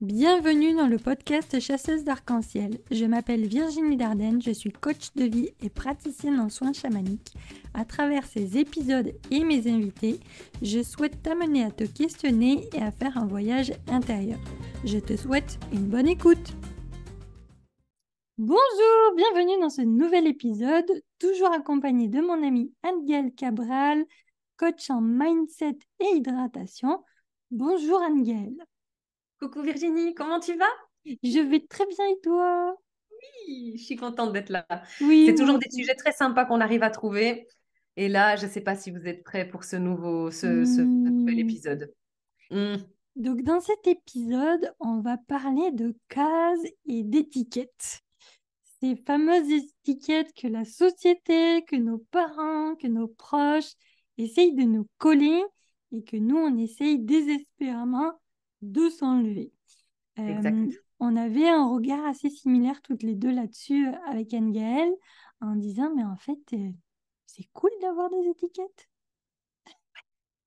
Bienvenue dans le podcast Chasseuse d'arc-en-ciel. Je m'appelle Virginie Dardenne, je suis coach de vie et praticienne en soins chamaniques. À travers ces épisodes et mes invités, je souhaite t'amener à te questionner et à faire un voyage intérieur. Je te souhaite une bonne écoute. Bonjour, bienvenue dans ce nouvel épisode, toujours accompagné de mon amie Angel Cabral, coach en mindset et hydratation. Bonjour Angel Coucou Virginie, comment tu vas Je vais très bien et toi Oui, je suis contente d'être là. Oui, c'est toujours des sujets très sympas qu'on arrive à trouver. Et là, je ne sais pas si vous êtes prêts pour ce nouveau ce, nouvel mmh. épisode. Mmh. Donc dans cet épisode, on va parler de cases et d'étiquettes. Ces fameuses étiquettes que la société, que nos parents, que nos proches essayent de nous coller et que nous, on essaye désespérément de s'enlever. Euh, on avait un regard assez similaire toutes les deux là-dessus euh, avec Anne-Gaëlle en disant mais en fait euh, c'est cool d'avoir des étiquettes.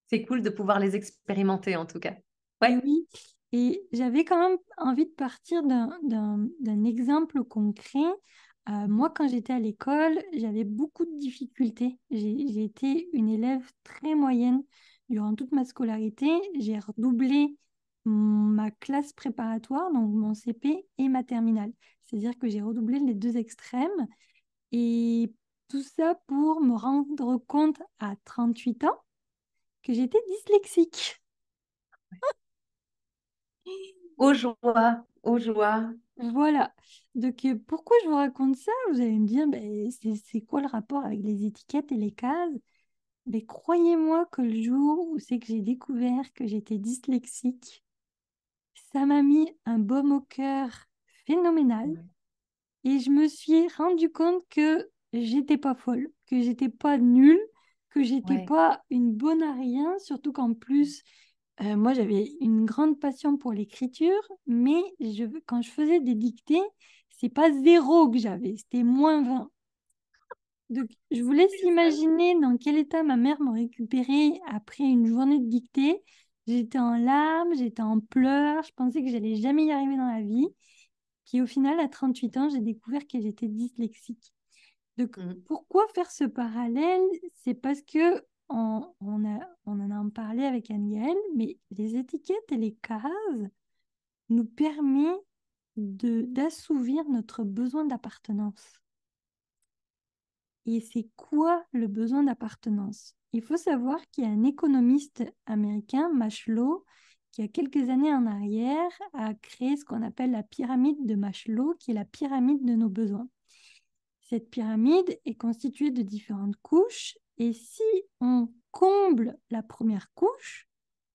C'est cool de pouvoir les expérimenter en tout cas. Ouais. oui. Et j'avais quand même envie de partir d'un exemple concret. moi, quand j'étais à l'école, j'avais beaucoup de difficultés. J'ai été une élève très moyenne durant toute ma scolarité. J'ai redoublé ma classe préparatoire, donc mon CP et ma terminale. C'est-à-dire que j'ai redoublé les deux extrêmes. Et tout ça pour me rendre compte à 38 ans que j'étais dyslexique. au joie au joie Voilà. Donc, euh, pourquoi je vous raconte ça Vous allez me dire, ben, c'est quoi le rapport avec les étiquettes et les cases Mais ben, croyez-moi que le jour où c'est que j'ai découvert que j'étais dyslexique, ça m'a mis un baume au cœur phénoménal. Et je me suis rendu compte que j'étais pas folle, que j'étais pas nulle, que j'étais pas une bonne à rien, surtout qu'en plus, euh, moi j'avais une grande passion pour l'écriture, mais quand je faisais des dictées, c'est pas zéro que j'avais, c'était moins 20. Donc je vous laisse imaginer dans quel état ma mère m'a récupéré après une journée de dictée. J'étais en larmes, j'étais en pleurs, je pensais que j'allais jamais y arriver dans la vie. Puis au final, à 38 ans, j'ai découvert que j'étais dyslexique. Donc, mmh. pourquoi faire ce parallèle C'est parce que on, a, en a parlé avec Anne-Gaëlle, mais les étiquettes et les cases nous permettent d'assouvir notre besoin d'appartenance et c'est quoi le besoin d'appartenance Il faut savoir qu'il y a un économiste américain, Maslow, qui, a quelques années en arrière, a créé ce qu'on appelle la pyramide de Maslow, qui est la pyramide de nos besoins. Cette pyramide est constituée de différentes couches et si on comble la première couche,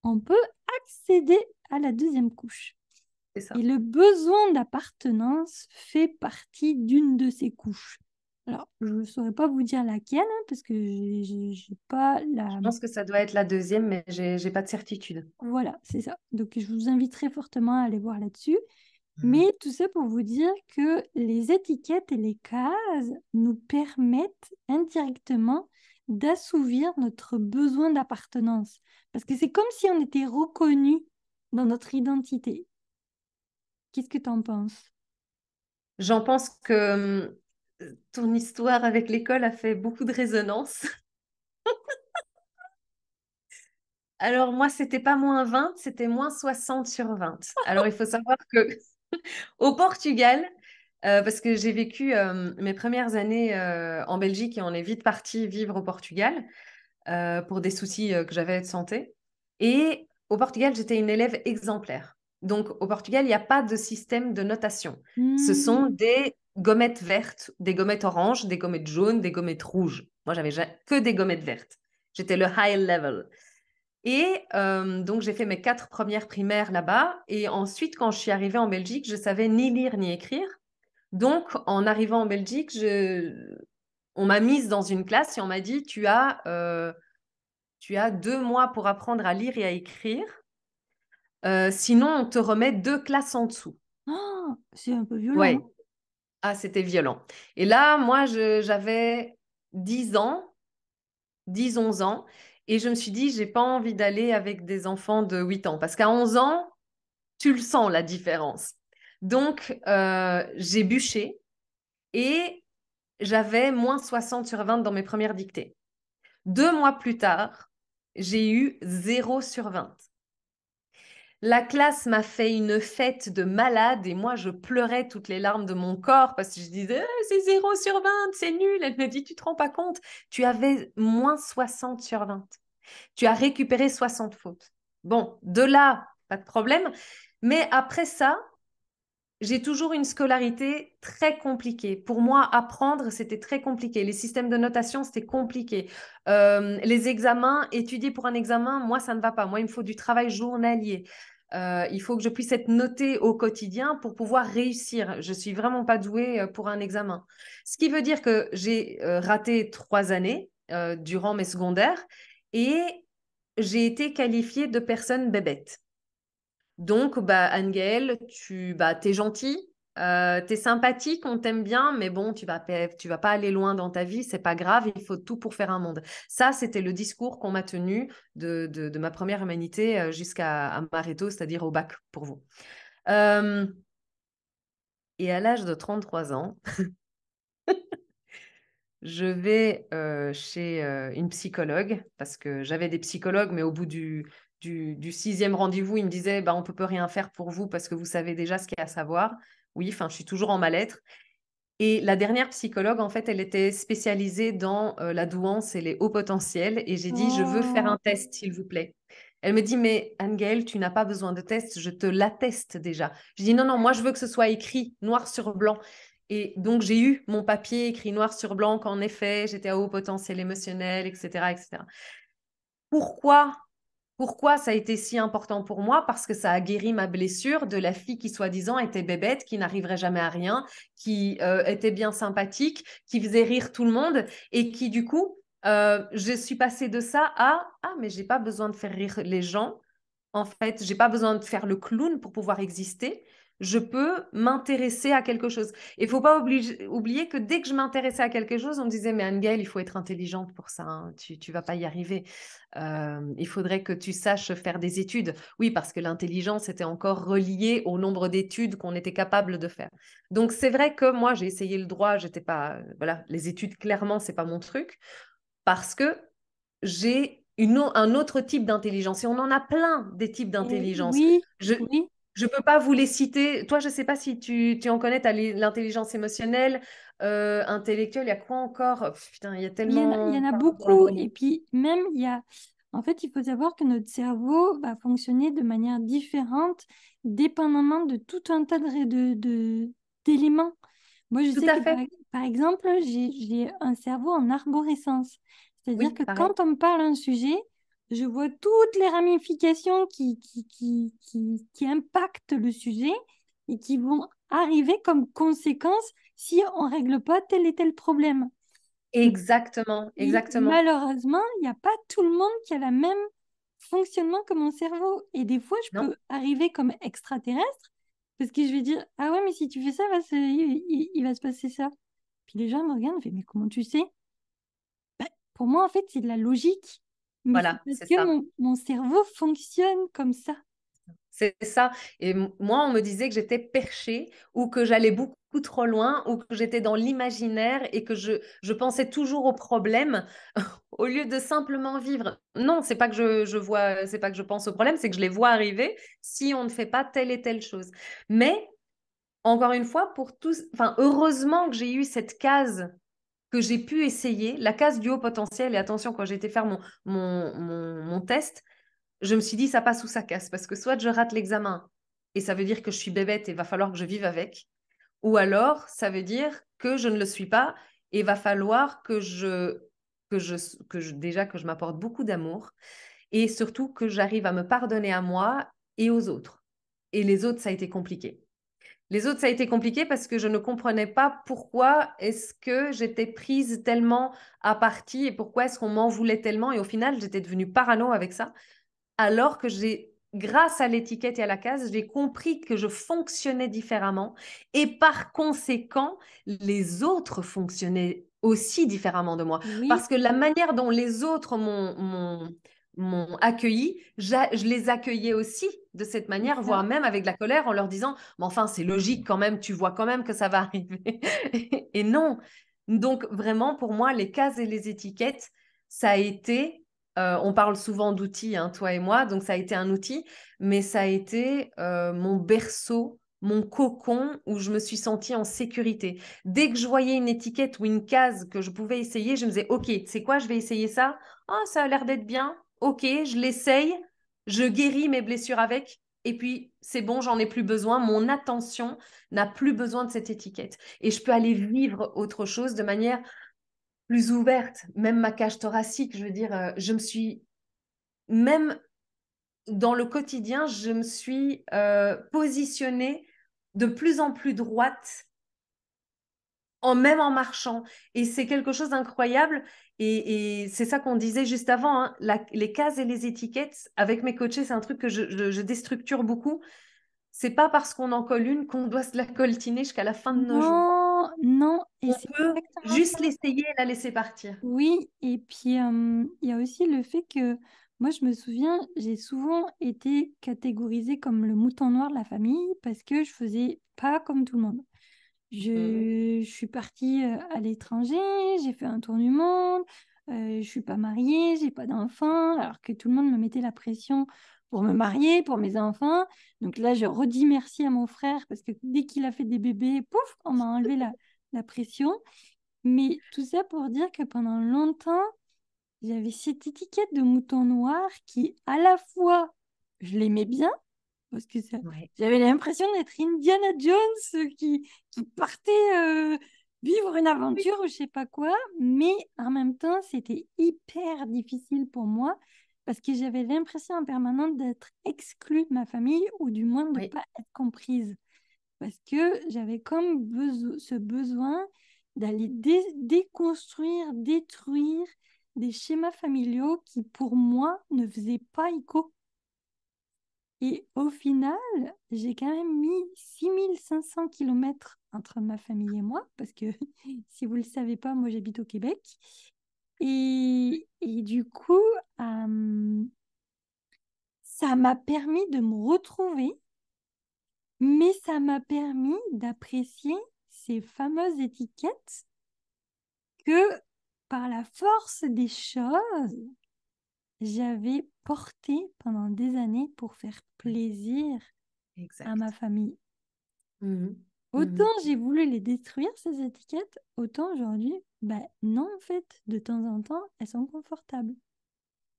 on peut accéder à la deuxième couche. Et le besoin d'appartenance fait partie d'une de ces couches. Alors, je ne saurais pas vous dire laquelle, hein, parce que je n'ai pas la... Je pense que ça doit être la deuxième, mais je n'ai pas de certitude. Voilà, c'est ça. Donc, je vous invite très fortement à aller voir là-dessus. Mmh. Mais tout ça pour vous dire que les étiquettes et les cases nous permettent indirectement d'assouvir notre besoin d'appartenance. Parce que c'est comme si on était reconnu dans notre identité. Qu'est-ce que tu en penses J'en pense que hum, ton histoire avec l'école a fait beaucoup de résonance. Alors moi, c'était pas moins 20, c'était moins 60 sur 20. Alors il faut savoir que au Portugal, euh, parce que j'ai vécu euh, mes premières années euh, en Belgique et on est vite parti vivre au Portugal pour des soucis que j'avais de santé. Et au Portugal, j'étais une élève exemplaire. Donc au Portugal, il n'y a pas de système de notation. Ce sont hmm. des gommettes vertes, des gommettes oranges, des gommettes jaunes, des gommettes rouges. Moi, j'avais que des gommettes vertes. J'étais le high level. Et euh, donc, j'ai fait mes quatre premières primaires là-bas. Et ensuite, quand je suis arrivée en Belgique, je savais ni lire ni écrire. Donc, en arrivant en Belgique, on m'a mise dans une classe et on m'a dit tu as, euh, tu as deux mois pour apprendre à lire et à écrire. Euh, sinon, on te remet deux classes en dessous. Oh, c'est un peu violent. Hein. Ah, c'était violent. Et là, moi, j'avais 10 ans, 10, 11 ans, et je me suis dit, j'ai pas envie d'aller avec des enfants de 8 ans, parce qu'à 11 ans, tu le sens, la différence. Donc, euh, j'ai bûché et j'avais moins 60 sur 20 dans mes premières dictées. Deux mois plus tard, j'ai eu 0 sur 20. La classe m'a fait une fête de malade et moi, je pleurais toutes les larmes de mon corps parce que je disais ah, c'est 0 sur 20, c'est nul. Elle me dit tu te rends pas compte, tu avais moins 60 sur 20. Tu as récupéré 60 fautes. Bon, de là, pas de problème. Mais après ça, j'ai toujours une scolarité très compliquée. Pour moi, apprendre, c'était très compliqué. Les systèmes de notation, c'était compliqué. Euh, les examens, étudier pour un examen, moi, ça ne va pas. Moi, il me faut du travail journalier. Euh, il faut que je puisse être notée au quotidien pour pouvoir réussir. Je ne suis vraiment pas douée euh, pour un examen. Ce qui veut dire que j'ai raté trois années durant mes secondaires et j'ai été qualifiée de personne bébête. Donc, bah, anne tu bah, es gentil, euh, tu es sympathique, on t'aime bien, mais bon, tu vas, tu vas pas aller loin dans ta vie, c'est pas grave, il faut tout pour faire un monde. Ça, c'était le discours qu'on m'a tenu de, ma première humanité euh, jusqu'à Mareto, c'est-à-dire au bac pour vous. Euh, et à l'âge de 33 ans, je vais chez une psychologue, parce que j'avais des psychologues, mais au bout du, du, sixième rendez-vous, il me disait bah, on ne peut rien faire pour vous parce que vous savez déjà ce qu'il y a à savoir. Oui, enfin, je suis toujours en mal-être. Et la dernière psychologue, en fait, elle était spécialisée dans euh, la douance et les hauts potentiels. Et j'ai dit je veux faire un oh. test, s'il vous plaît. Elle me dit, mais Angel, tu n'as pas besoin de test, je te l'atteste déjà. Je dis, non, non, moi, je veux que ce soit écrit noir sur blanc. Et donc, j'ai eu mon papier écrit noir sur blanc qu'en effet, j'étais à haut potentiel émotionnel, etc., etc. Pourquoi pourquoi ça a été si important pour moi Parce que ça a guéri ma blessure de la fille qui, soi-disant, était bébête, qui n'arriverait jamais à rien, qui euh, était bien sympathique, qui faisait rire tout le monde et qui, du coup, euh, je suis passée de ça à Ah, mais j'ai pas besoin de faire rire les gens. En fait, j'ai pas besoin de faire le clown pour pouvoir exister je peux m'intéresser à quelque chose. il faut pas oublier que dès que je m'intéressais à quelque chose, on me disait, mais Angel, il faut être intelligente pour ça, hein, tu ne vas pas y arriver. Euh, il faudrait que tu saches faire des études. Oui, parce que l'intelligence était encore reliée au nombre d'études qu'on était capable de faire. Donc c'est vrai que moi, j'ai essayé le droit, j'étais pas... Voilà, les études, clairement, c'est pas mon truc, parce que j'ai une, un autre type d'intelligence. Et on en a plein des types eh d'intelligence. Oui, oui. Je ne peux pas vous les citer. Toi, je ne sais pas si tu, tu en connais, tu as l'intelligence émotionnelle, euh, intellectuelle, il y a quoi encore Putain, il y a tellement... Il y en a, beaucoup. Et puis même, il y a... En fait, il faut savoir que notre cerveau va fonctionner de manière différente, dépendamment de tout un tas de, d'éléments. Moi, je sais que, par, exemple, j'ai, un cerveau en arborescence. C'est-à-dire que quand on me parle un sujet, je vois toutes les ramifications qui, qui, qui, qui, impactent le sujet et qui vont arriver comme conséquence si on ne règle pas tel et tel problème. Exactement, exactement. malheureusement, il n'y a pas tout le monde qui a le même fonctionnement que mon cerveau. Et des fois, je peux arriver comme extraterrestre parce que je vais dire Ah ouais, mais si tu fais ça, il, va se passer ça. Puis les gens me regardent et me Mais comment tu sais ben, Pour moi, en fait, c'est de la logique parce que Mon, cerveau fonctionne comme ça. C'est ça. Et moi, on me disait que j'étais perchée ou que j'allais beaucoup trop loin ou que j'étais dans l'imaginaire et que je, pensais toujours au problème au lieu de simplement vivre. Non, c'est pas que je, vois, c'est pas que je pense aux problèmes, c'est que je les vois arriver si on ne fait pas telle et telle chose. Mais encore une fois, pour tous, enfin heureusement que j'ai eu cette case que j'ai pu essayer, la case du haut potentiel, et attention, quand j'ai été faire mon, mon, mon, test, je me suis dit, ça passe ou ça casse, parce que soit je rate l'examen, et ça veut dire que je suis bébête et va falloir que je vive avec, ou alors ça veut dire que je ne le suis pas et va falloir que je, que je, que je déjà que je m'apporte beaucoup d'amour et surtout que j'arrive à me pardonner à moi et aux autres. Et les autres, ça a été compliqué. Les autres, ça a été compliqué parce que je ne comprenais pas pourquoi est-ce que j'étais prise tellement à partie et pourquoi est-ce qu'on m'en voulait tellement. Et au final, j'étais devenue parano avec ça. Alors que j'ai, grâce à l'étiquette et à la case, j'ai compris que je fonctionnais différemment. Et par conséquent, les autres fonctionnaient aussi différemment de moi. Parce que la manière dont les autres m'ont accueilli, je les accueillais aussi de cette manière, voire même avec la colère en leur disant Mais enfin, c'est logique quand même, tu vois quand même que ça va arriver. et non. Donc, vraiment, pour moi, les cases et les étiquettes, ça a été. Euh, on parle souvent d'outils, hein, toi et moi, donc ça a été un outil, mais ça a été euh, mon berceau, mon cocon où je me suis sentie en sécurité. Dès que je voyais une étiquette ou une case que je pouvais essayer, je me disais, OK, c'est quoi, je vais essayer ça Ah, oh, ça a l'air d'être bien. OK, je l'essaye je guéris mes blessures avec, et puis c'est bon, j'en ai plus besoin, mon attention n'a plus besoin de cette étiquette. Et je peux aller mm. vivre autre chose de manière plus ouverte, même ma cage thoracique, je veux dire, euh, je me suis, même dans le quotidien, je me suis euh, positionnée de plus en plus droite en même en marchant. Et c'est quelque chose d'incroyable. Et, c'est ça qu'on disait juste avant, hein. les cases et les étiquettes, avec mes coachés, c'est un truc que je, déstructure beaucoup. C'est pas parce qu'on en colle une qu'on doit se la coltiner jusqu'à la fin de nos non, jours. Non, et on peut juste l'essayer et la laisser partir. Oui, et puis il y a aussi le fait que moi, je me souviens, j'ai souvent été catégorisée comme le mouton noir de la famille parce que je faisais pas comme tout le monde. Mmh. Je, suis partie à l'étranger, j'ai fait un tour du monde, je suis pas mariée, j'ai pas d'enfants, alors que tout le monde me mettait la pression pour me marier, pour mes enfants. Donc là, je redis merci à mon frère parce que dès qu'il a fait des bébés, pouf, on m'a enlevé la, la pression. Mais tout ça pour dire que pendant longtemps, j'avais cette étiquette de mouton noir qui, à la fois, je l'aimais bien, parce que j'avais l'impression d'être Indiana Jones qui, qui partait euh, vivre une aventure ou je sais pas quoi, mais en même temps, c'était hyper difficile pour moi parce que j'avais l'impression en permanence d'être exclue de ma famille ou du moins de ne pas être comprise parce que j'avais comme ce besoin d'aller déconstruire, détruire des schémas familiaux qui pour moi ne faisaient pas écho et au final, j'ai quand même mis 6500 km entre ma famille et moi, parce que si vous ne le savez pas, moi j'habite au Québec. Et, du coup, euh, ça m'a permis de me retrouver, mais ça m'a permis d'apprécier ces fameuses étiquettes que par la force des choses, j'avais porté pendant des années pour faire mmh. plaisir à ma famille. Mmh mmh autant j'ai voulu les détruire, ces étiquettes, autant aujourd'hui, ben non, en fait, de temps en temps, elles sont confortables.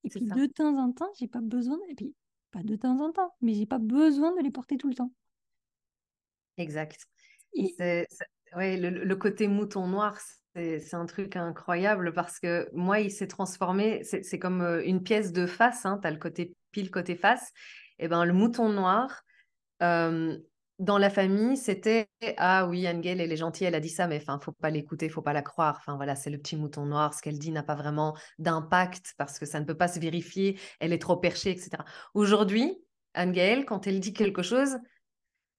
Et puis de temps en temps, j'ai pas besoin, et puis pas de temps en temps, mais j'ai pas besoin de les porter tout le temps. Exact. Ouais, le, côté mouton noir, c'est un truc incroyable parce que moi, il s'est transformé, c'est comme une pièce de face, hein, tu as le côté pile, côté face. Et eh ben le mouton noir, dans la famille, c'était Ah oui, Angel, elle est gentille, elle a dit ça, mais enfin, faut pas l'écouter, faut pas la croire. Enfin, voilà, c'est le petit mouton noir, ce qu'elle dit n'a pas vraiment d'impact parce que ça ne peut pas se vérifier, elle est trop perchée, etc. Aujourd'hui, Angel, quand elle dit quelque chose,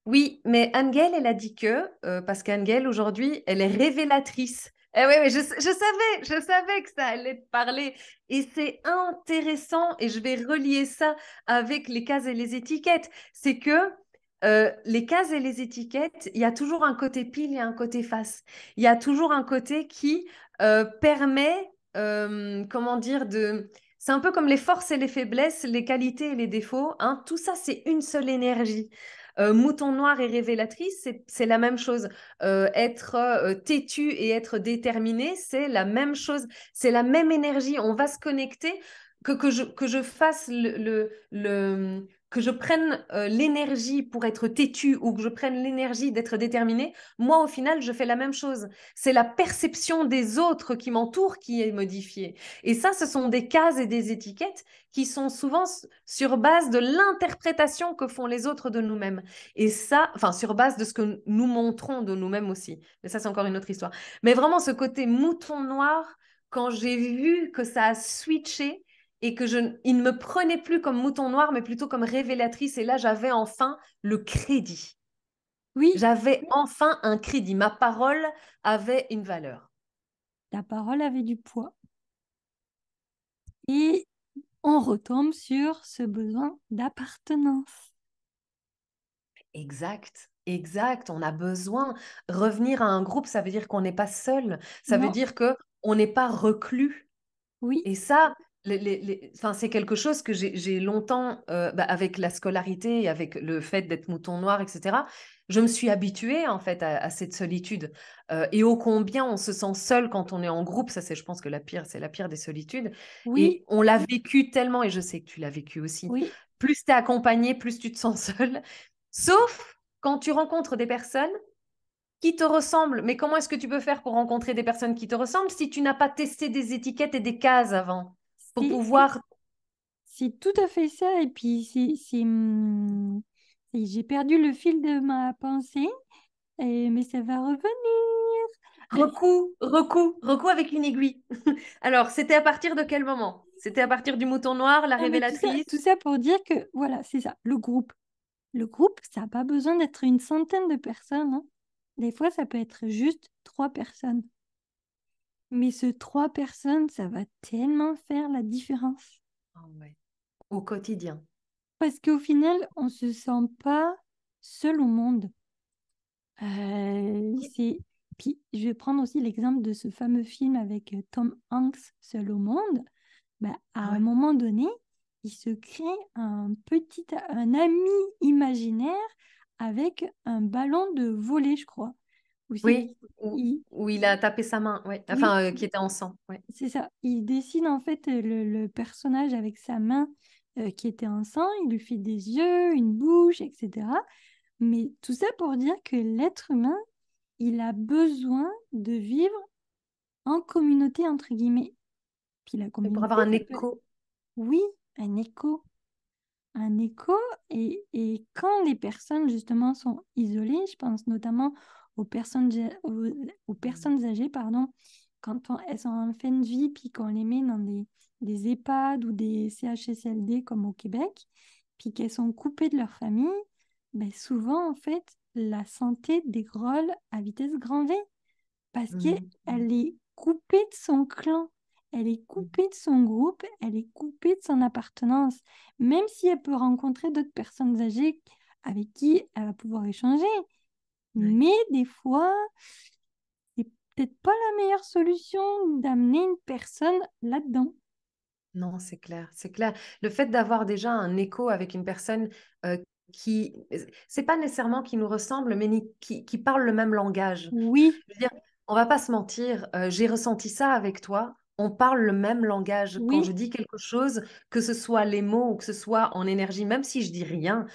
oui, mais Angel, elle a dit que, parce qu'Angel, aujourd'hui, elle est révélatrice. Eh oui, je, savais, je savais que ça allait parler. Et c'est intéressant, et je vais relier ça avec les cases et les étiquettes. C'est que euh, les cases et les étiquettes, il y a toujours un côté pile et un côté face. Il y a toujours un côté qui euh, permet, euh, comment dire, de... C'est un peu comme les forces et les faiblesses, les qualités et les défauts. Hein. Tout ça, c'est une seule énergie. Euh, mouton noir et révélatrice, c'est la même chose. Euh, être euh, têtu et être déterminé, c'est la même chose. C'est la même énergie. On va se connecter. Que, que, je, que je fasse le, le, que je prenne euh, l'énergie pour être têtu ou que je prenne l'énergie d'être déterminée, moi au final je fais la même chose. C'est la perception des autres qui m'entourent qui est modifiée. Et ça, ce sont des cases et des étiquettes qui sont souvent sur base de l'interprétation que font les autres de nous-mêmes. Et ça, enfin sur base de ce que nous montrons de nous-mêmes aussi. Mais ça c'est encore une autre histoire. Mais vraiment ce côté mouton noir, quand j'ai vu que ça a switché, et que je, ne me prenait plus comme mouton noir, mais plutôt comme révélatrice. Et là, j'avais enfin le crédit. Oui. J'avais enfin un crédit. Ma parole avait une valeur. La parole avait du poids. Et on retombe sur ce besoin d'appartenance. Exact. Exact, on a besoin. Revenir à un groupe, ça veut dire qu'on n'est pas seul. Ça veut dire que on n'est pas reclus. Oui. Et ça, Enfin, c'est quelque chose que j'ai longtemps, euh, bah, avec la scolarité, avec le fait d'être mouton noir, etc., je me suis habituée en fait à, cette solitude. Euh, et ô combien on se sent seul quand on est en groupe, ça c'est je pense que la pire, c'est la pire des solitudes. Oui. on l'a vécu tellement, et je sais que tu l'as vécu aussi. Plus tu es accompagné, plus tu te sens seul. Sauf quand tu rencontres des personnes qui te ressemblent. Mais comment est-ce que tu peux faire pour rencontrer des personnes qui te ressemblent si tu n'as pas testé des étiquettes et des cases avant pour si, C'est tout à fait ça. Et puis, hum, J'ai perdu le fil de ma pensée, eh, mais ça va revenir. Recou, recou, recou avec une aiguille. Alors, c'était à partir de quel moment C'était à partir du mouton noir, la ah, révélatrice tout ça, pour dire que, voilà, c'est ça, le groupe. Le groupe, ça n'a pas besoin d'être une centaine de personnes. Hein. Des fois, ça peut être juste trois personnes. Mais ce trois personnes, ça va tellement faire la différence. Ah au quotidien. Parce qu'au final, on se sent pas seul au monde. Euh, puis je vais prendre aussi l'exemple de ce fameux film avec euh, Tom Hanks, Seul au monde. Bah, à un moment donné, il se crée un petit un ami imaginaire avec un ballon de volée, je crois. Oui, où, il... a tapé sa main, enfin, euh, qui était en sang. C'est ça. Il dessine en fait euh, le, personnage avec sa main euh, qui était en sang, il lui fait des yeux, une bouche, etc. Mais tout ça pour dire que l'être humain, il a besoin de vivre en communauté, entre guillemets. Puis la pour avoir un écho. Oui, un écho un écho et, et, quand les personnes justement sont isolées, je pense notamment aux mmh. personnes, âgées, pardon, quand elles sont en fin de vie, puis qu'on les met dans des, des EHPAD ou des CHSLD comme au Québec, puis qu'elles sont coupées de leur famille, ben souvent, en fait, la santé dégrôle à vitesse grand V parce mmh. qu'elle est coupée de son clan, elle est mmh. coupée de son groupe, elle est coupée de son appartenance, même si elle peut rencontrer d'autres personnes âgées avec qui elle va pouvoir échanger, mais des fois, c'est peut-être pas la meilleure solution d'amener une personne là-dedans. Non, c'est clair, c'est clair. Le fait d'avoir déjà un écho avec une personne euh, qui, c'est pas nécessairement qui nous ressemble, mais qui, parle le même langage. Oui. Je on va pas se mentir, euh, j'ai ressenti ça avec toi on parle le même langage. Quand je dis quelque chose, que ce soit les mots ou que ce soit en énergie, même si je dis rien,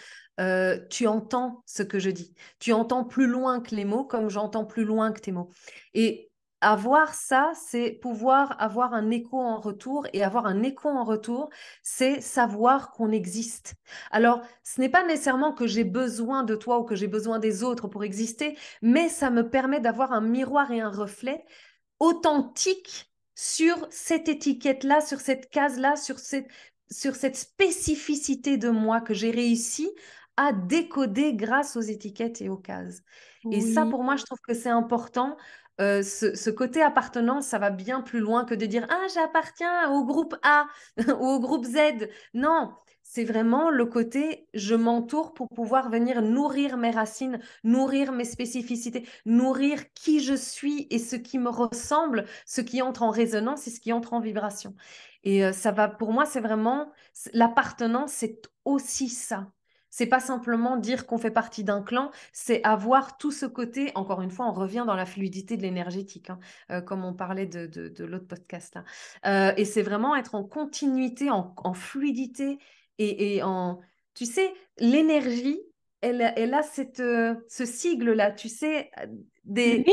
euh, tu entends ce que je dis. Tu entends plus loin que les mots, comme j'entends plus loin que tes mots. Et avoir ça, c'est pouvoir avoir un écho en retour. Et avoir un écho en retour, c'est savoir qu'on existe. Alors, ce n'est pas nécessairement que j'ai besoin de toi ou que j'ai besoin des autres pour exister, mais ça me permet d'avoir un miroir et un reflet authentique sur cette étiquette-là, sur cette case-là, sur cette, sur cette spécificité de moi que j'ai réussi à décoder grâce aux étiquettes et aux cases. Et ça, pour moi, je trouve que c'est important. Euh, ce, ce, côté appartenance, ça va bien plus loin que de dire ⁇ Ah, j'appartiens au groupe A ou au groupe Z ⁇ Non, c'est vraiment le côté je m'entoure pour pouvoir venir nourrir mes racines, nourrir mes spécificités, nourrir qui je suis et ce qui me ressemble, ce qui entre en résonance et ce qui entre en vibration. Et euh, ça va pour moi, c'est vraiment l'appartenance, c'est aussi ça. C'est pas simplement dire qu'on fait partie d'un clan, c'est avoir tout ce côté. Encore une fois, on revient dans la fluidité de l'énergétique, hein, euh, comme on parlait de, de, l'autre podcast hein. euh, et c'est vraiment être en continuité, en, en fluidité et, en... Tu sais, l'énergie, elle, a cette, euh, ce sigle-là, tu sais, euh, des... 8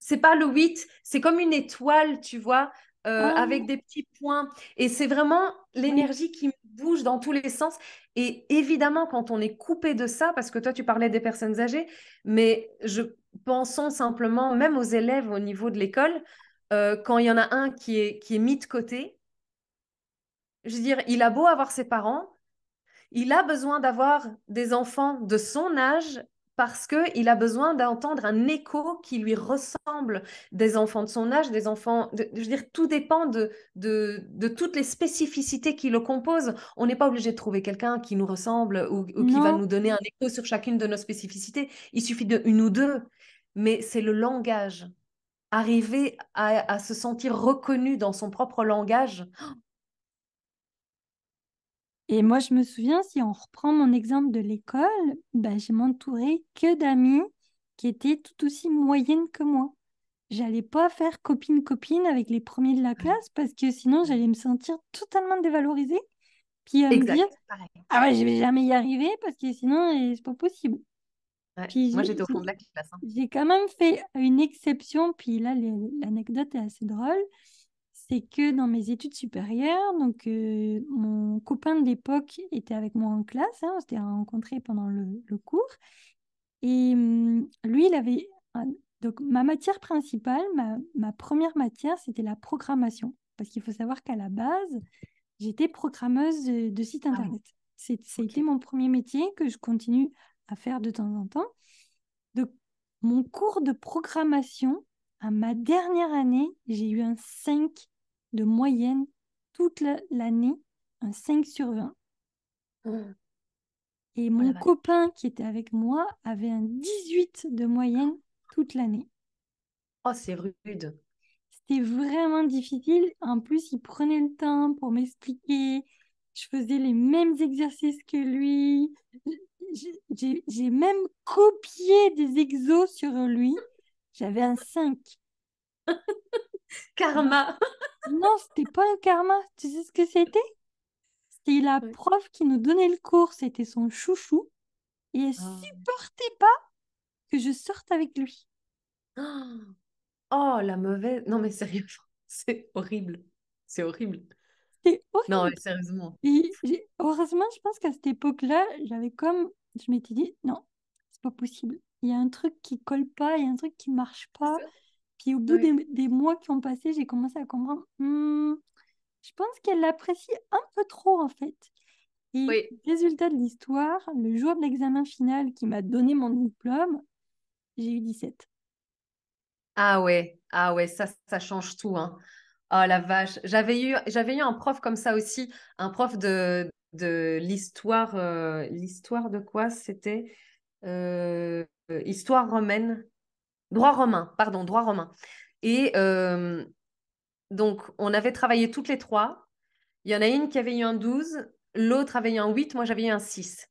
C'est pas le 8, c'est comme une étoile, tu vois, euh, ah. avec des petits points. Et c'est vraiment l'énergie qui bouge dans tous les sens. Et évidemment, quand on est coupé de ça, parce que toi, tu parlais des personnes âgées, mais je pensons simplement, même aux élèves au niveau de l'école, quand il y en a un qui est, qui est mis de côté, je veux dire, il a beau avoir ses parents, il a besoin d'avoir des enfants de son âge parce qu'il a besoin d'entendre un écho qui lui ressemble des enfants de son âge, des enfants... je veux dire, tout dépend de, de, toutes les spécificités qui le composent. On n'est pas obligé de trouver quelqu'un qui nous ressemble ou, qui va nous donner un écho sur chacune de nos spécificités. Il suffit d'une ou deux. Mais c'est le langage. Arriver à se sentir reconnu dans son propre langage, et moi, je me souviens, si on reprend mon exemple de l'école, bah, je ne m'entourais que d'amis qui étaient tout aussi moyennes que moi. J'allais pas faire copine-copine avec les premiers de la mmh. classe parce que sinon, j'allais me sentir totalement dévalorisée. Puis euh, pareil. ah ouais, je vais jamais y arriver parce que sinon, euh, c'est pas possible. moi, j'étais au fond de la classe. Hein. J'ai quand même fait une exception, puis là, l'anecdote est assez drôle c'est que dans mes études supérieures, donc euh, mon copain de l'époque était avec moi en classe, hein, on s'était rencontrés pendant le, cours, et mm, lui, il avait donc ma matière principale, ma, ma première matière, c'était la programmation, parce qu'il faut savoir qu'à la base, j'étais programmeuse de, site ah internet. c'est C'était mon premier métier que je continue à faire de temps en temps. Donc, mon cours de programmation, à ma dernière année, j'ai eu un 5 de moyenne toute l'année, un 5 sur 20. Et oh mon copain qui était avec moi avait un 18 de moyenne toute l'année. Oh, c'est rude. C'était vraiment difficile. En plus, il prenait le temps pour m'expliquer. Je faisais les mêmes exercices que lui. J'ai même copié des exos sur lui. J'avais un 5. Karma. Non, c'était pas un karma. Tu sais ce que c'était C'était la prof qui nous donnait le cours. C'était son chouchou. Et elle ne ah. supportait pas que je sorte avec lui. Oh, la mauvaise. Non, mais sérieusement, c'est horrible. C'est horrible. C'est horrible. Non, mais sérieusement. heureusement, je pense qu'à cette époque-là, j'avais comme. Je m'étais dit, non, c'est pas possible. Il y a un truc qui colle pas, il y a un truc qui marche pas. Et au bout des, mois qui ont passé, j'ai commencé à comprendre, hmm, je pense qu'elle l'apprécie un peu trop en fait. Et résultat de l'histoire, le jour de l'examen final qui m'a donné mon diplôme, j'ai eu 17. Ah ouais, ah ouais, ça, ça change tout. Hein. Oh la vache, j'avais eu, j'avais eu un prof comme ça aussi, un prof de, l'histoire, euh, l'histoire de quoi c'était euh, Histoire romaine. Droit romain, pardon, droit romain. Et euh, donc, on avait travaillé toutes les trois. Il y en a une qui avait eu un 12, l'autre avait eu un 8, moi j'avais eu un 6.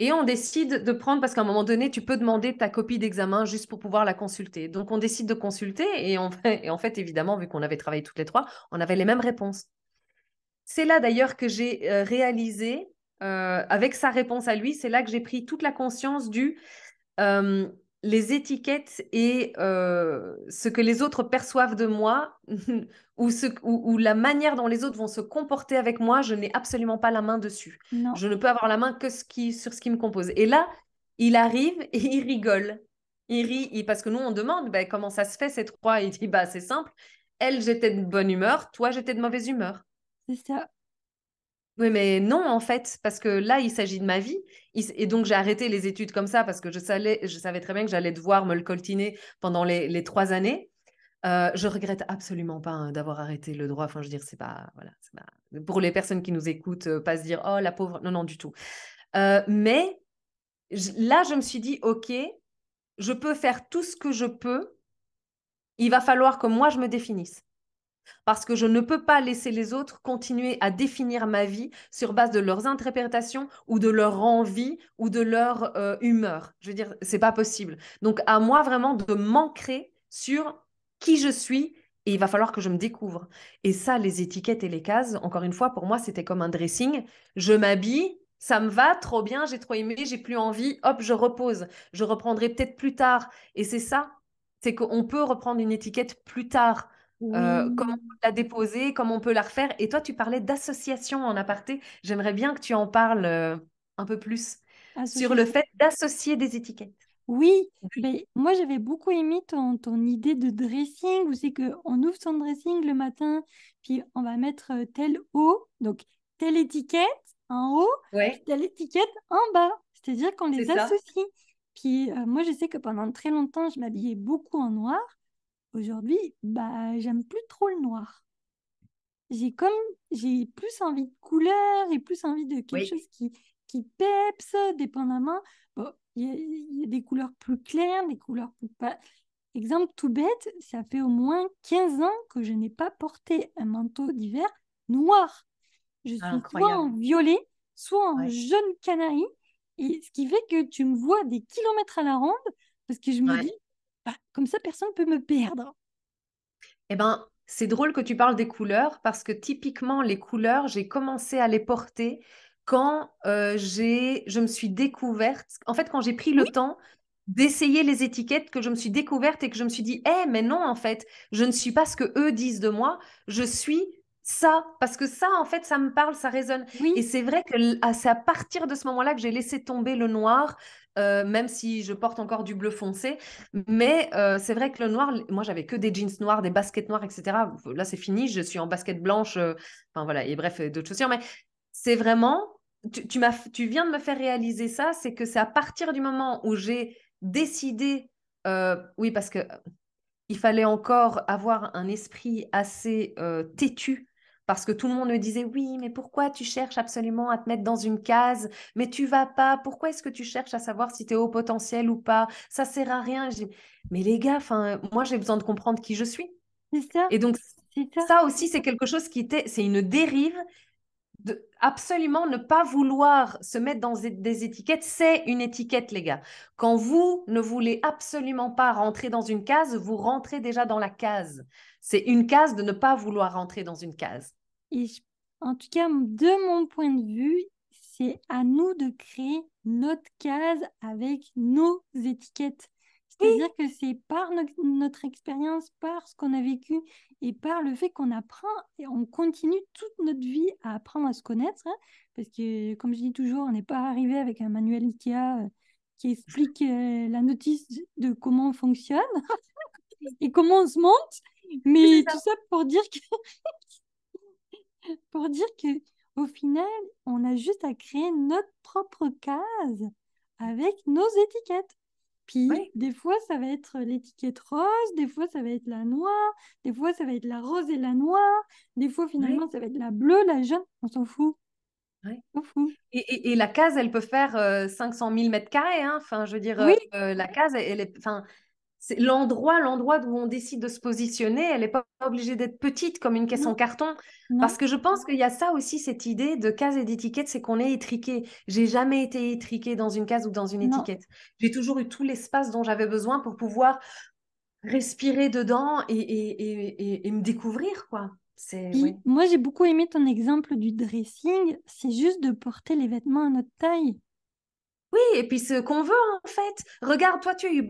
Et on décide de prendre, parce qu'à un moment donné, tu peux demander ta copie d'examen juste pour pouvoir la consulter. Donc, on décide de consulter et, en fait, évidemment, vu qu'on avait travaillé toutes les trois, on avait les mêmes réponses. C'est là d'ailleurs que j'ai euh, réalisé, euh, avec sa réponse à lui, c'est là que j'ai pris toute la conscience du les étiquettes et euh, ce que les autres perçoivent de moi ou, la manière dont les autres vont se comporter avec moi, je n'ai absolument pas la main dessus. Je ne peux avoir la main que sur ce qui me compose. Et là, il arrive et il rigole. Il rit parce que nous, on demande bah, comment ça se fait ces trois. Il dit bah, c'est simple. Elle, j'étais de bonne humeur. Toi, j'étais de mauvaise humeur. C'est ça. Oui, mais non, en fait, parce que là, il s'agit de ma vie. Et donc, j'ai arrêté les études comme ça parce que je savais, très bien que j'allais devoir me le coltiner pendant les, trois années. Euh, je regrette absolument pas hein, d'avoir arrêté le droit. Enfin, je dire, c'est pas, voilà, pas... Pour les personnes qui nous écoutent, euh, pas se dire, oh, la pauvre. Non, non, du tout. Euh, mais là, je me suis dit, OK, je peux faire tout ce que je peux. Il va falloir que moi, je me définisse parce que je ne peux pas laisser les autres continuer à définir ma vie sur base de leurs interprétations ou de leur envie ou de leur euh, humeur. Je veux dire, c'est pas possible. Donc à moi vraiment de m'ancrer sur qui je suis et il va falloir que je me découvre. Et ça, les étiquettes et les cases, encore une fois, pour moi, c'était comme un dressing. Je m'habille, ça me va, trop bien, j'ai trop aimé, j'ai plus envie, hop, je repose. Je reprendrai peut-être plus tard. Et c'est ça, c'est qu'on peut reprendre une étiquette plus tard euh, mmh. comment on peut la déposer, comment on peut la refaire. Et toi, tu parlais d'association en aparté. J'aimerais bien que tu en parles euh, un peu plus sur le fait d'associer des étiquettes. Oui, mais moi j'avais beaucoup aimé ton, idée de dressing Vous c'est qu'on ouvre son dressing le matin, puis on va mettre euh, tel haut, donc telle étiquette en haut, telle étiquette en bas. C'est-à-dire qu'on les associe. Puis moi je sais que pendant très longtemps je m'habillais beaucoup en noir aujourd'hui, bah, j'aime plus trop le noir. J'ai comme j'ai plus envie de couleurs et plus envie de quelque chose qui qui peps, dépendamment. il y, a des couleurs plus claires, des couleurs plus pas. Exemple tout bête, ça fait au moins 15 ans que je n'ai pas porté un manteau d'hiver noir. Je suis soit en violet, soit en jaune canari. ce qui fait que tu me vois des kilomètres à la ronde parce que je me dis, bah, comme ça, personne ne peut me perdre. Eh ben, c'est drôle que tu parles des couleurs parce que typiquement, les couleurs, j'ai commencé à les porter quand euh, j'ai, je me suis découverte. En fait, quand j'ai pris le temps d'essayer les étiquettes que je me suis découverte et que je me suis dit, eh, mais non, en fait, je ne suis pas ce que eux disent de moi, je suis ça, parce que ça, en fait, ça me parle, ça résonne. Et c'est vrai que ah, c'est à partir de ce moment-là que j'ai laissé tomber le noir, euh, même si je porte encore du bleu foncé. Mais euh, c'est vrai que le noir, moi, j'avais que des jeans noirs, des baskets noires, etc. Là, c'est fini, je suis en basket blanche, euh, enfin voilà, et bref, d'autres chaussures. Mais c'est vraiment, tu, tu, tu viens de me faire réaliser ça, c'est que c'est à partir du moment où j'ai décidé, oui, parce que il fallait encore avoir un esprit assez têtu parce que tout le monde me disait oui, mais pourquoi tu cherches absolument à te mettre dans une case Mais tu vas pas, pourquoi est-ce que tu cherches à savoir si tu es au potentiel ou pas Ça sert à rien. mais les gars, enfin, moi j'ai besoin de comprendre qui je suis. Ça. Et donc ça. ça aussi c'est quelque chose qui était c'est une dérive de absolument ne pas vouloir se mettre dans des étiquettes, c'est une étiquette, les gars. Quand vous ne voulez absolument pas rentrer dans une case, vous rentrez déjà dans la case. C'est une case de ne pas vouloir rentrer dans une case. Et en tout cas, de mon point de vue, c'est à nous de créer notre case avec nos étiquettes. C'est-à-dire que c'est par notre expérience, par ce qu'on a vécu et par le fait qu'on apprend et on continue toute notre vie à apprendre à se connaître. Hein, parce que, comme je dis toujours, on n'est pas arrivé avec un manuel IKEA euh, qui explique euh, la notice de comment on fonctionne et comment on se monte. Mais tout ça pour dire que dire que au final, on a juste à créer notre propre case avec nos étiquettes. Puis des fois, ça va être l'étiquette rose, des fois, ça va être la noire, des fois, ça va être la rose et la noire, des fois, finalement, ça va être la bleue, la jaune, on s'en fout. Ouais. Et, et, la case, elle peut faire 500 euh, 000 mètres carrés. Hein. Enfin, je veux dire, euh, euh, la case, elle, elle est, c'est l'endroit, l'endroit où on décide de se positionner, elle n'est pas obligée d'être petite comme une caisse en carton. Parce que je pense qu'il y a ça aussi, cette idée de case et d'étiquette, c'est qu'on est étriqué. J'ai jamais été étriqué dans une case ou dans une étiquette. J'ai toujours eu tout l'espace dont j'avais besoin pour pouvoir respirer dedans et, me découvrir, quoi. c'est Moi, j'ai beaucoup aimé ton exemple du dressing. C'est juste de porter les vêtements à notre taille. Oui, et puis ce qu'on veut hein, en fait. Regarde, toi, tu as, eu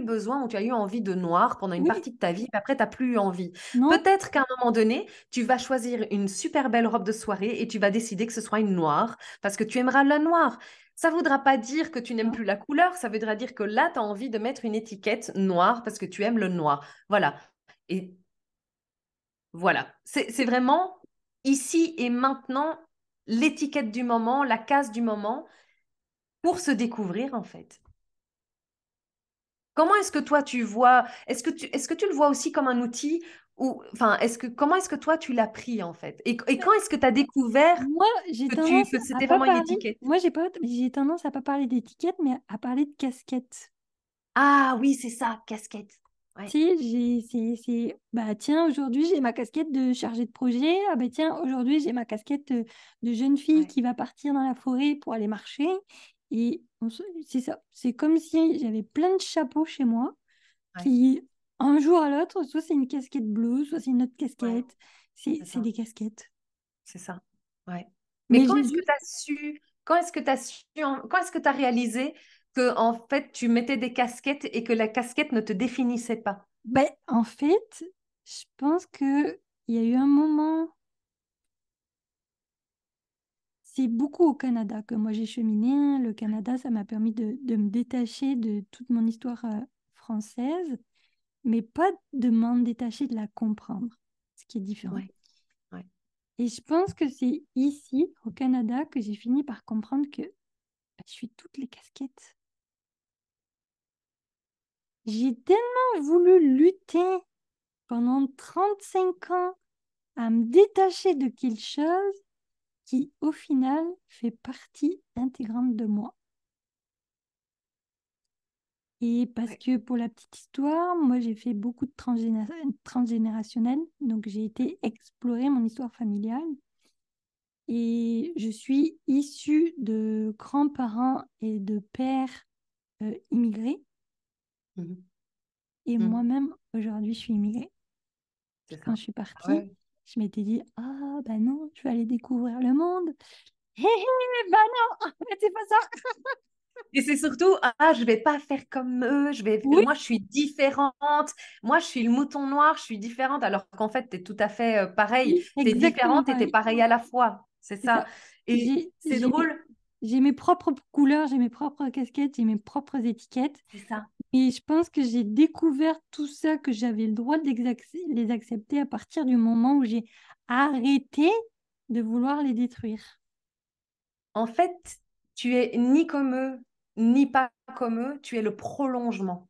besoin ou tu as eu envie de noir pendant une partie de ta vie, mais après, tu n'as plus envie. Peut-être qu'à un moment donné, tu vas choisir une super belle robe de soirée et tu vas décider que ce soit une noire parce que tu aimeras le noir. Ça ne voudra pas dire que tu n'aimes plus la couleur, ça voudra dire que là, tu as envie de mettre une étiquette noire parce que tu aimes le noir. Voilà. Et voilà. C'est vraiment ici et maintenant l'étiquette du moment, la case du moment pour se découvrir en fait. Comment est-ce que toi tu vois Est-ce que tu est-ce que tu le vois aussi comme un outil ou enfin est-ce que comment est-ce que toi tu l'as pris en fait et, bah, quand est-ce que tu as découvert Moi, j'ai que c'était vraiment une étiquette. Moi, j'ai pas j'ai tendance à pas parler d'étiquette mais à parler de casquette. Ah oui, c'est ça, casquette. Ouais. Si, c'est, bah tiens, aujourd'hui j'ai ma casquette de chargée de projet. Ah bah tiens, aujourd'hui j'ai ma casquette de, jeune fille qui va partir dans la forêt pour aller marcher. Et c'est ça. C'est comme si j'avais plein de chapeaux chez moi qui, un jour à l'autre, soit c'est une casquette bleue, soit c'est une autre casquette. C'est des casquettes. C'est ça. Ouais. Mais, quand est-ce que tu as su, quand est-ce que tu as su, quand est-ce que tu as réalisé que en fait tu mettais des casquettes et que la casquette ne te définissait pas ben, En fait, je pense qu'il y a eu un moment c'est beaucoup au Canada que moi j'ai cheminé. Hein. Le Canada, ça m'a permis de, me détacher de toute mon histoire euh, française, mais pas de m'en détacher, de la comprendre, ce qui est différent. Et je pense que c'est ici, au Canada, que j'ai fini par comprendre que bah, je suis toutes les casquettes. J'ai tellement voulu lutter pendant 35 ans à me détacher de quelque chose qui au final fait partie intégrante de moi. Et parce que pour la petite histoire, moi j'ai fait beaucoup de transgéné transgénérationnel, donc j'ai été explorer mon histoire familiale. Et je suis issue de grands-parents et de pères euh, immigrés. Mmh et mmh moi-même, aujourd'hui, je suis immigrée. Quand je suis partie, je m'étais dit, ah, Oh, bah non, je vais aller découvrir le monde. Hé bah non, c'est pas ça. Et c'est surtout, ah, je vais pas faire comme eux, je vais, moi je suis différente, moi je suis le mouton noir, je suis différente, alors qu'en fait, tu es tout à fait euh, pareil, t'es tu différente et tu es pareil à la fois, c'est ça. ça. Et c'est drôle. J'ai mes propres couleurs, j'ai mes propres casquettes, j'ai mes propres étiquettes. C'est ça. Et je pense que j'ai découvert tout ça, que j'avais le droit de les accepter à partir du moment où j'ai arrêter de vouloir les détruire En fait, tu es ni comme eux, ni pas comme eux, tu es le prolongement.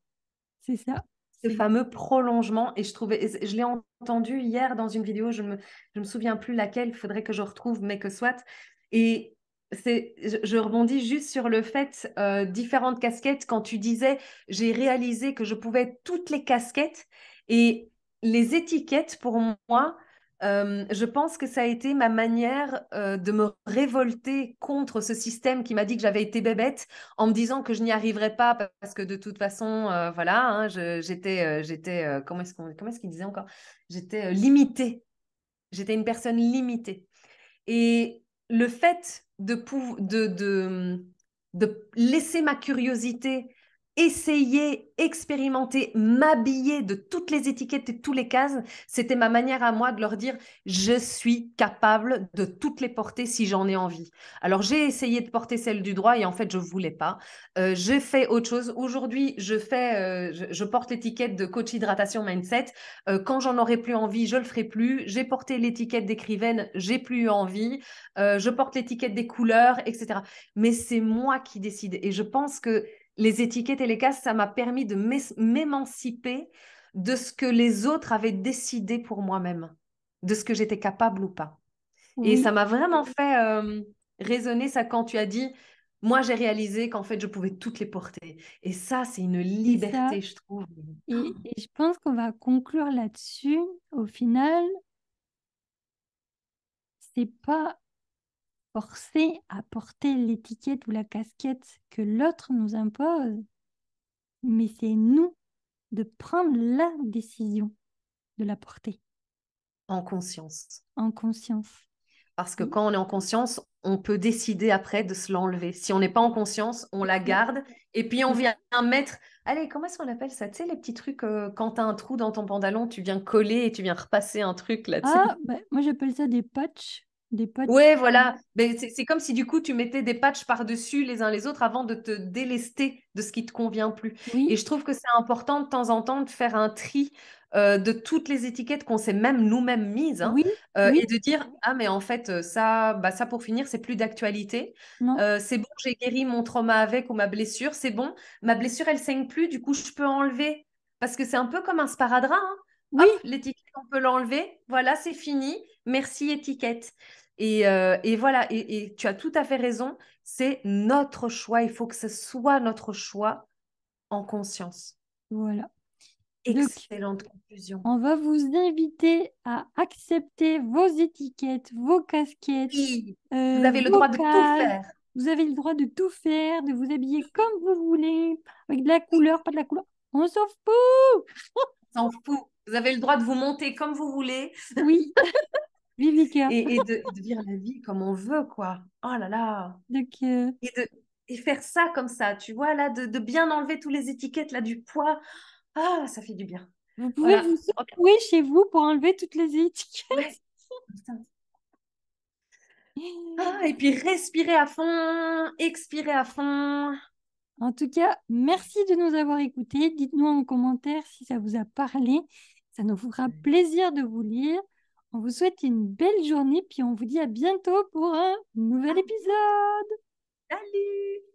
C'est ça. Ce fameux prolongement, et je trouvais, je l'ai entendu hier dans une vidéo, je ne me, souviens plus laquelle, il faudrait que je retrouve, mais que soit. Et c'est, je, rebondis juste sur le fait euh, différentes casquettes. Quand tu disais, j'ai réalisé que je pouvais toutes les casquettes et les étiquettes pour moi, euh, je pense que ça a été ma manière euh, de me révolter contre ce système qui m'a dit que j'avais été bébête en me disant que je n'y arriverais pas parce que de toute façon, euh, voilà, hein, j'étais, est-ce qu'on, disait encore J'étais limitée. J'étais une personne limitée. Et le fait de, de laisser ma curiosité essayer, expérimenter, m'habiller de toutes les étiquettes et de tous les cases, c'était ma manière à moi de leur dire je suis capable de toutes les porter si j'en ai envie. Alors j'ai essayé de porter celle du droit et en fait je voulais pas. Euh, j'ai fait autre chose. Aujourd'hui je fais, euh, je, porte l'étiquette de coach hydratation mindset. Euh, quand j'en aurai plus envie, je le ferai plus. J'ai porté l'étiquette d'écrivaine, j'ai plus envie. je porte l'étiquette des couleurs, etc. Mais c'est moi qui décide et je pense que les étiquettes et les cases, ça m'a permis de m'émanciper de ce que les autres avaient décidé pour moi-même, de ce que j'étais capable ou pas. Et ça m'a vraiment fait résonner ça quand tu as dit, moi j'ai réalisé qu'en fait je pouvais toutes les porter. Et ça, c'est une liberté, je trouve. Et, et je pense qu'on va conclure là-dessus. Au final, c'est pas forcer à porter l'étiquette ou la casquette que l'autre nous impose, mais c'est nous de prendre la décision de la porter. En conscience. En conscience. Parce que quand on est en conscience, on peut décider après de se l'enlever. Si on n'est pas en conscience, on la garde et puis on vient mettre. Allez, comment est-ce qu'on appelle ça Tu sais, les petits trucs, euh, quand tu as un trou dans ton pantalon, tu viens coller et tu viens repasser un truc là-dessus. Ah, bah, moi j'appelle ça des patchs. Des Ouais, voilà. Mais ben, c'est comme si du coup tu mettais des patchs par-dessus les uns les autres avant de te délester de ce qui te convient plus. Et je trouve que c'est important de temps en temps de faire un tri euh, de toutes les étiquettes qu'on s'est même nous-mêmes mises hein, euh, oui, et de dire ah mais en fait euh, ça bah ça pour finir c'est plus d'actualité c'est bon j'ai guéri mon trauma avec ou ma blessure c'est bon ma blessure elle saigne plus du coup je peux enlever parce que c'est un peu comme un sparadrap hein. oui l'étiquette on peut l'enlever voilà c'est fini Merci étiquette. Et, euh, voilà, et, tu as tout à fait raison, c'est notre choix. Il faut que ce soit notre choix en conscience. Voilà. Excellente conclusion. On va vous inviter à accepter vos étiquettes, vos casquettes. Euh, vous avez le droit de tout faire. Vous avez le droit de tout faire, de vous habiller comme vous voulez, avec de la couleur, pas de la couleur. On s'en fout On s'en fout. Vous avez le droit de vous monter comme vous voulez. Oui. vivre Et, et, de, vivre la vie comme on veut, quoi. Oh là là. Euh, et, de, et faire ça comme ça, tu vois, là, de, de bien enlever toutes les étiquettes, là, du poids. Ah, ça fait du bien. Vous pouvez vous secouer chez vous pour enlever toutes les étiquettes. Ah, et puis respirer à fond, expirer à fond. En tout cas, merci de nous avoir écoutés. Dites-nous en commentaire si ça vous a parlé. Ça nous fera plaisir de vous lire. On vous souhaite une belle journée, puis on vous dit à bientôt pour un nouvel épisode. Salut